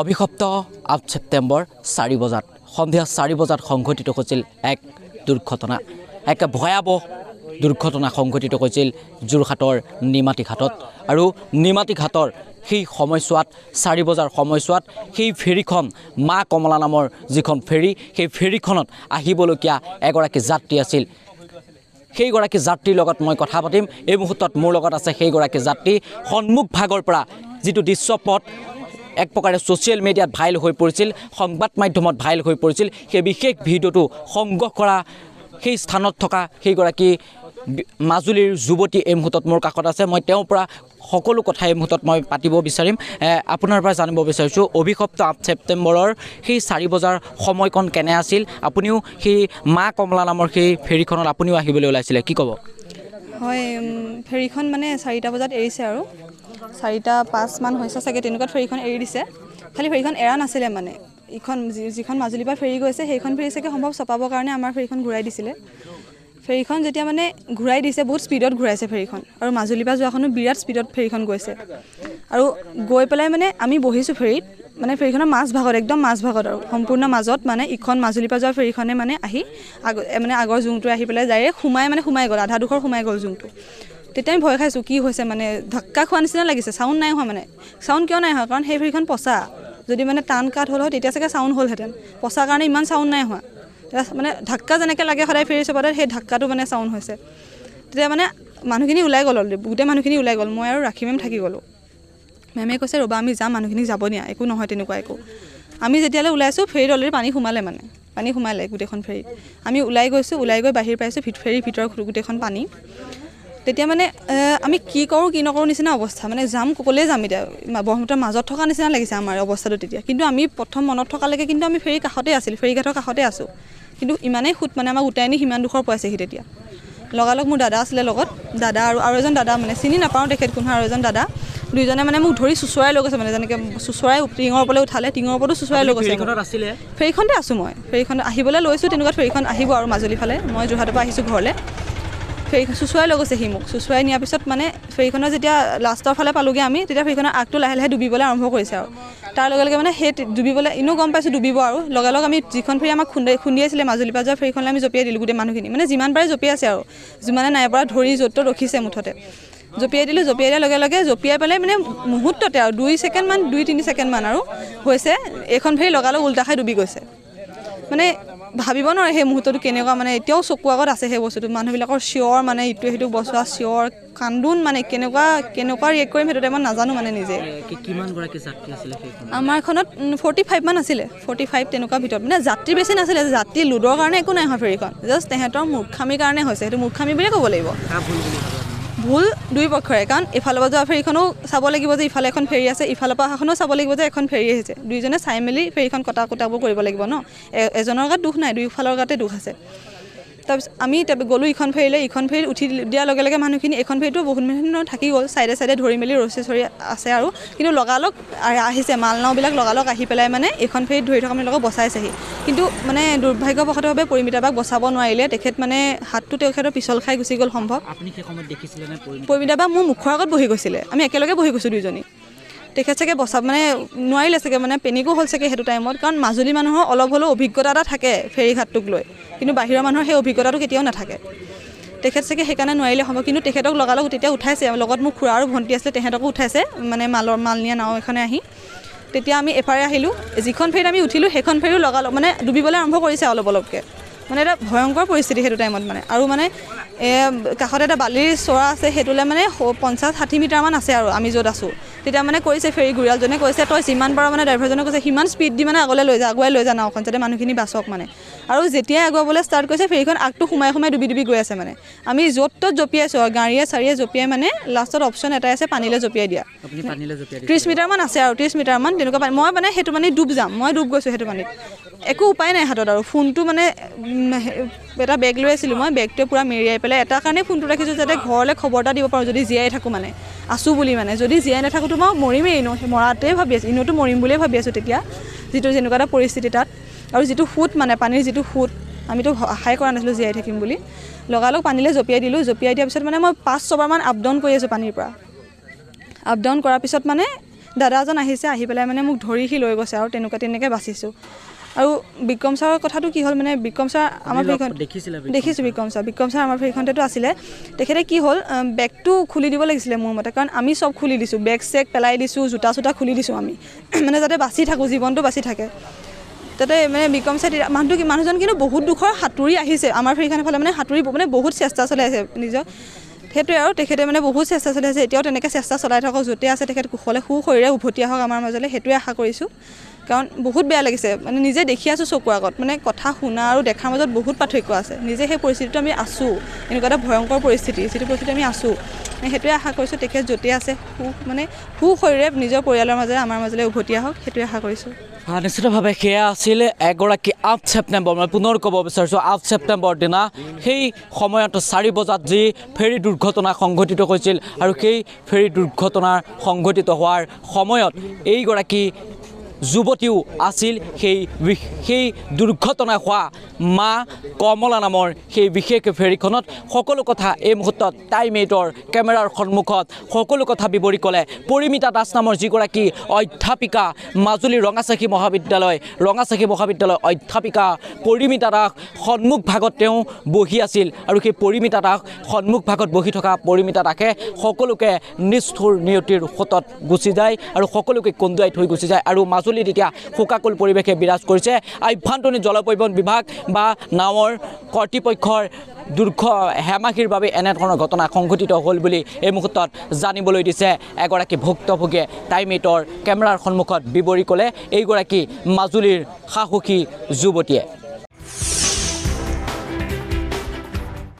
অভিশপ্ত আঠ ছেপ্টেম্বৰ চাৰি বজাত সন্ধিয়া চাৰি বজাত সংঘটিত হৈছিল এক দুৰ্ঘটনা এক ভয়াৱহ দুৰ্ঘটনা সংঘটিত হৈছিল যোৰহাটৰ নিমাতীঘাটত আৰু নিমাতীঘাটৰ সেই সময়ছোৱাত চাৰি বজাৰ সময়ছোৱাত সেই ফেৰীখন মা কমলা নামৰ যিখন ফেৰী সেই ফেৰীখনত আহিবলগীয়া এগৰাকী যাত্ৰী আছিল সেইগৰাকী যাত্ৰীৰ লগত মই কথা পাতিম এই মুহূৰ্তত মোৰ লগত আছে সেইগৰাকী যাত্ৰী সন্মুখ ভাগৰ পৰা যিটো দৃশ্যপথ এক প্ৰকাৰে ছ'চিয়েল মিডিয়াত ভাইৰেল হৈ পৰিছিল সংবাদ মাধ্যমত ভাইৰেল হৈ পৰিছিল সেই বিশেষ ভিডিঅ'টো সংগ্ৰহ কৰা সেই স্থানত থকা সেইগৰাকী মাজুলীৰ যুৱতী এই মুহূৰ্তত মোৰ কাষত আছে মই তেওঁৰ পৰা সকলো কথা এই মুহূৰ্তত মই পাতিব বিচাৰিম আপোনাৰ পৰা জানিব বিচাৰিছোঁ অভিষপ্ত আঠ ছেপ্টেম্বৰৰ সেই চাৰি বজাৰ সময়কণ কেনে আছিল আপুনিও সেই মা কমলা নামৰ সেই ফেৰীখনত আপুনিও আহিবলৈ ওলাইছিলে কি ক'ব হয় ফেৰীখন মানে চাৰিটা বজাত এৰিছে আৰু চাৰিটা পাঁচমান হৈছে চাগে তেনেকুৱাত ফেৰীখন এৰি দিছে খালি ফেৰীখন এৰা নাছিলে মানে ইখন যিখন মাজুলীৰ পৰা ফেৰী গৈছে সেইখন ফেৰী চাগে সম্ভৱ চপাবৰ কাৰণে আমাৰ ফেৰীখন ঘূৰাই দিছিলে ফেৰীখন যেতিয়া মানে ঘূৰাই দিছে বহুত স্পীডত ঘূৰাইছে ফেৰীখন আৰু মাজুলীৰ পৰা যোৱাখনো বিৰাট স্পীডত ফেৰীখন গৈছে আৰু গৈ পেলাই মানে আমি বহিছোঁ ফেৰীত মানে ফেৰীখনৰ মাজভাগত একদম মাজভাগত আৰু সম্পূৰ্ণ মাজত মানে ইখন মাজুলীৰ পৰা যোৱা ফেৰীখনে মানে আহি আগ মানে আগৰ জোংটোৱে আহি পেলাই ডাইৰেক্ট সোমাই মানে সোমাই গ'ল আধাডোখৰ সোমাই গ'ল জোংটো তেতিয়া আমি ভয় খাইছোঁ কি হৈছে মানে ধাক্কা খোৱা নিচিনা লাগিছে চাউণ্ড নাই হোৱা মানে চাউণ্ড কিয় নাই হোৱা কাৰণ সেই ফেৰীখন পচা যদি মানে টান কাঠ হ'ল হয় তেতিয়া চাগে চাউণ্ড হ'লহেঁতেন পচাৰ কাৰণে ইমান চাউণ্ড নাই হোৱা মানে ধাক্কা যেনেকৈ লাগে সদায় ফেৰী চবতে সেই ধাক্কাটো মানে চাউণ্ড হৈছে তেতিয়া মানে মানুহখিনি ওলাই গ'ল গোটেই মানুহখিনি ওলাই গ'ল মই আৰু ৰাখি মেম থাকি গ'লোঁ মেমে কৈছে ৰ'বা আমি যাম মানুহখিনিক যাব নিয়া একো নহয় তেনেকুৱা একো আমি যেতিয়ালৈ ওলাইছোঁ ফেৰীত অলৰেডি পানী সোমালে মানে পানী সোমালে গোটেইখন ফেৰীত আমি ওলাই গৈছোঁ ওলাই গৈ বাহিৰ পাইছোঁ ফেৰীৰ ভিতৰত গোটেইখন পানী তেতিয়া মানে আমি কি কৰোঁ কি নকৰোঁ নিচিনা অৱস্থা মানে যাম ক'বলৈ যাম এতিয়া ব্ৰহ্মপুত্ৰৰ মাজত থকা নিচিনা লাগিছে আমাৰ অৱস্থাটো তেতিয়া কিন্তু আমি প্ৰথম মনত থকালৈকে কিন্তু আমি ফেৰী কাষতে আছিলোঁ ফেৰীঘাটৰ কাষতে আছোঁ কিন্তু ইমানেই সুত মানে আমাক উটাই নি সিমান দুখৰ পাইছেহি তেতিয়া লগালগ মোৰ দাদা আছিলে লগত দাদা আৰু আৰু এজন দাদা মানে চিনি নাপাওঁ তেখেত কোনো আৰু এজন দাদা দুইজনে মানে মোক ধৰি চুচৰাই লৈ গৈছে মানে যেনেকৈ চুচৰাই টিঙৰ ওপৰলৈ উঠালে টিঙৰ ওপৰতো চুচৰাই লৈ গৈছে ফেৰীখনতে আছোঁ মই ফেৰীখন আহিবলৈ লৈছোঁ তেনেকুৱা ফেৰীখন আহিব আৰু মাজুলীফালে মই যোৰহাটৰ পৰা আহিছোঁ ঘৰলৈ ফেৰীখন চুচুৱাই লৈ গৈছে সি মোক চুচুৱাই নিয়াৰ পিছত মানে ফেৰীখনৰ যেতিয়া লাষ্টৰ ফালে পালোগৈ আমি তেতিয়া ফেৰীখনৰ আগটো লাহে লাহে ডুবিবলৈ আৰম্ভ কৰিছে আৰু তাৰ লগে লগে মানে সেই ডুবিবলৈ এনেও গম পাইছোঁ ডুবিব আৰু লগে লগে আমি যিখন ফেৰী আমাক খুন্দাই খুন্দিয়াইছিলে মাজুলী পাজৰ ফেৰীখনলৈ আমি জঁপিয়াই দিলোঁ গোটেই মানুহখিনি মানে যিমান পাৰে জঁপিয়াই আছে আৰু যিমানে নাই পৰা ধৰি য'ত ত'ত ৰখিছে মুঠতে জঁপিয়াই দিলোঁ জঁপিয়াই দিয়াৰ লগে লগে জঁপিয়াই পেলাই মানে মুহূৰ্ততে আৰু দুই ছেকেণ্ডমান দুই তিনি ছেকেণ্ডমান আৰু হৈছে এইখন ফেৰী লগালগ উল্টা খাই ডুবি গৈছে মানে ভাবিব নোৱাৰে সেই মুহূৰ্তটো কেনেকুৱা মানে এতিয়াও চকু আগত আছে সেই বস্তুটো মানুহবিলাকৰ চিঞৰ মানে ইটো সেইটো বচোৱা চিঞৰ কান্দোন মানে কেনেকুৱা কেনেকুৱা ৰিয়েক্ট কৰিম সেইটো টাইমত নাজানো মানে নিজে আমাৰ এখনত ফৰ্টি ফাইভ মান আছিলে ফৰ্টি ফাইভ তেনেকুৱা ভিতৰত মানে যাত্ৰী বেছি নাছিলে যাত্ৰী লোডৰ কাৰণে একো নাই হয় ফেৰীখন জাষ্ট তেহেঁতৰ মূৰ্খামীৰ কাৰণে হৈছে সেইটো মূৰ্খামী বুলিয়ে ক'ব লাগিব ভুল পক্ষৰে কাৰণ ইফালৰ পৰা যোৱা ফেৰীখনো চাব লাগিব যে ইফালে এখন ফেৰী আছে ইফালৰ পৰা অহাখনো চাব লাগিব যে এখন ফেৰী আহিছে দুইজনে চাই মেলি ফেৰীখন কটা কুটাবোৰ কৰিব লাগিব ন এজনৰ গাত দুখ নাই দুয়োফালৰ গাতে দুখ আছে তাৰপিছত আমি গ'লোঁ ইখন ফেৰিলে ইখন ফেৰীত উঠি দিয়াৰ লগে লগে মানুহখিনি এখন ফেৰিটো বহুত মানুহ থাকি গ'ল চাইডে চাইডে ধৰি মেলি ৰচি চৰি আছে আৰু কিন্তু লগালগ আহিছে মাল নাওবিলাক লগালগ আহি পেলাই মানে এইখন ফেৰীত ধৰি থকা মানুহৰ লগত বচাইছেহি কিন্তু মানে দুৰ্ভাগ্যবশতভাৱে পৰিমিতা বাক বচাব নোৱাৰিলে তেখেত মানে হাতটো তেখেতৰ পিছল খাই গুচি গ'ল সম্ভৱ পৰিমিতা বাক মোৰ মুখৰ আগত বহি গৈছিলে আমি একেলগে বহি গৈছোঁ দুইজনী তেখেত চাগে বচাব মানে নোৱাৰিলে চাগে মানে পেনিকো হ'ল চাগে সেইটো টাইমত কাৰণ মাজুলী মানুহৰ অলপ হ'লেও অভিজ্ঞতা এটা থাকে ফেৰীঘাটটোক লৈ কিন্তু বাহিৰৰ মানুহৰ সেই অভিজ্ঞতাটো কেতিয়াও নাথাকে তেখেত চাগে সেইকাৰণে নোৱাৰিলে হ'ব কিন্তু তেখেতক লগালগ তেতিয়া উঠাইছে লগত মোৰ খুৰা আৰু ভণ্টি আছিলে তেহেঁতকো উঠাইছে মানে মালৰ মালনীয়া নাও এখনে আহি তেতিয়া আমি এফাৰে আহিলোঁ যিখন ফেৰীত আমি উঠিলোঁ সেইখন ফেৰীও লগালগ মানে ডুবিবলৈ আৰম্ভ কৰিছে অলপ অলপকৈ মানে এটা ভয়ংকৰ পৰিস্থিতি সেইটো টাইমত মানে আৰু মানে কাষত এটা বালিৰ চৰা আছে সেইটোলৈ মানে পঞ্চাছ ষাঠি মিটাৰমান আছে আৰু আমি য'ত আছোঁ তেতিয়া মানে কৈছে ফেৰী ঘূৰিয়ালজনে কৈছে তই যিমান পাৰ মানে ড্ৰাইভাৰজনে কৈছে সিমান স্পীড দি মানে আগলৈ লৈ যা আগুৱাই লৈ যা নাওখন যাতে মানুহখিনি বাচক মানে আৰু যেতিয়াই আগুৱাবলৈ ষ্টাৰ্ট কৰিছে ফেৰীখন আগটো সোমাই সোমাই ডুবি ডুবি গৈ আছে মানে আমি য'ত ত'ত জঁপিয়াইছোঁ আৰু গাড়ীয়ে চাৰিয়ে জঁপিয়াই মানে লাষ্টত অপশ্যন এটাই আছে পানীলৈ জঁপিয়াই দিয়া ত্ৰিছ মিটাৰমান আছে আৰু ত্ৰিছ মিটাৰমান তেনেকুৱা মই মানে সেইটো পানী ডুব যাম মই ডুব গৈছোঁ সেইটো পানীত একো উপায় নাই হাতত আৰু ফোনটো মানে এটা বেগ লৈ আছিলোঁ মই বেগটোৱে পূৰা মেৰিয়াই পেলাই এটা কাৰণে ফোনটো ৰাখিছোঁ যাতে ঘৰলৈ খবৰ এটা দিব পাৰোঁ যদি জীয়াই থাকোঁ মানে আছোঁ বুলি মানে যদি জীয়াই নাথাকোঁতো মই মৰিমেই ইনো মৰাটোৱে ভাবি আছোঁ ইনোতো মৰিম বুলিয়ে ভাবি আছোঁ তেতিয়া যিটো যেনেকুৱা এটা পৰিস্থিতি তাত আৰু যিটো সোঁত মানে পানীৰ যিটো সোঁত আমিতো আশাই কৰা নাছিলোঁ জীয়াই থাকিম বুলি লগালগ পানীলৈ জঁপিয়াই দিলোঁ জঁপিয়াই দিয়াৰ পিছত মানে মই পাঁচ ছবাৰমান আপ ডাউন কৰি আছোঁ পানীৰ পৰা আপ ডাউন কৰাৰ পিছত মানে দাদা এজন আহিছে আহি পেলাই মানে মোক ধৰি সি লৈ গৈছে আৰু তেনেকুৱা তেনেকৈ বাচিছোঁ আৰু বিক্ৰম ছাৰৰ কথাটো কি হ'ল মানে বিক্ৰম ছাৰ আমাৰ ফেৰীখন দেখিছোঁ বিক্ৰম ছাৰ বিক্ৰম ছাৰ আমাৰ ফেৰীখনতেতো আছিলে তেখেতে কি হ'ল বেগটো খুলি দিব লাগিছিলে মোৰ মতে কাৰণ আমি চব খুলি দিছোঁ বেগ চেগ পেলাই দিছোঁ জোতা চোতা খুলি দিছোঁ আমি মানে যাতে বাচি থাকোঁ জীৱনটো বাচি থাকে তাতে মানে বিক্ৰম ছাৰ তেতিয়া মানুহটো কি মানুহজন কিন্তু বহুত দুখৰ সাঁতুৰি আহিছে আমাৰ ফেৰীখনৰ ফালে মানে সাঁতুৰি মানে বহুত চেষ্টা চলাই আছে নিজৰ সেইটোৱে আৰু তেখেতে মানে বহুত চেষ্টা চলাই আছে এতিয়াও তেনেকৈ চেষ্টা চলাই থাকক য'তে আছে তেখেত কুশলে সু শৰীৰে উভতি আহক আমাৰ মাজলৈ সেইটোৱে আশা কৰিছোঁ কাৰণ বহুত বেয়া লাগিছে মানে নিজে দেখি আছোঁ চকুৰ আগত মানে কথা শুনা আৰু দেখাৰ মাজত বহুত পাৰ্থক্য আছে নিজে সেই পৰিস্থিতিটো আমি আছোঁ এনেকুৱা এটা ভয়ংকৰ পৰিস্থিতি যিটো পৰিস্থিতি আমি আছোঁ সেইটোৱে আশা কৰিছোঁ তেখেত য'তে আছে সু মানে সু শৰীৰে নিজৰ পৰিয়ালৰ মাজেৰে আমাৰ মাজলৈ উভতি আহক সেইটোৱে আশা কৰিছোঁ নিশ্চিতভাৱে সেয়া আছিলে এগৰাকী আঠ ছেপ্টেম্বৰ মই পুনৰ ক'ব বিচাৰিছোঁ আঠ ছেপ্টেম্বৰ দিনা সেই সময়ত চাৰি বজাত যি ফেৰী দুৰ্ঘটনা সংঘটিত হৈছিল আৰু সেই ফেৰী দুৰ্ঘটনা সংঘটিত হোৱাৰ সময়ত এইগৰাকী যুৱতীও আছিল সেই সেই দুৰ্ঘটনা হোৱা মা কমলা নামৰ সেই বিশেষ ফেৰীখনত সকলো কথা এই মুহূৰ্তত টাইম এইটৰ কেমেৰাৰ সন্মুখত সকলো কথা বিৱৰি ক'লে পৰিমিতা দাস নামৰ যিগৰাকী অধ্যাপিকা মাজুলী ৰঙাচাখী মহাবিদ্যালয় ৰঙাচাখী মহাবিদ্যালয় অধ্যাপিকা পৰিমিতা দাস সন্মুখ ভাগত তেওঁ বহি আছিল আৰু সেই পৰিমিতা দাস সন্মুখ ভাগত বহি থকা পৰিমিতা দাসে সকলোকে নিষ্ঠুৰ নিয়তিৰ সোঁতত গুচি যায় আৰু সকলোকে কন্দুৱাই থৈ গুচি যায় আৰু মাজুলী মাজুলীত এতিয়া শোকাকুল পৰিৱেশে বিৰাজ কৰিছে আভ্যন্তৰীণ জল পৰিবহণ বিভাগ বা নাৱৰ কৰ্তৃপক্ষৰ দুৰ্ঘ হেমাহীৰ বাবে এনেধৰণৰ ঘটনা সংঘটিত হ'ল বুলি এই মুহূৰ্তত জানিবলৈ দিছে এগৰাকী ভুক্তভোগীয়ে টাইমেটৰ কেমেৰাৰ সন্মুখত বিৱৰি ক'লে এইগৰাকী মাজুলীৰ সাহসী যুৱতীয়ে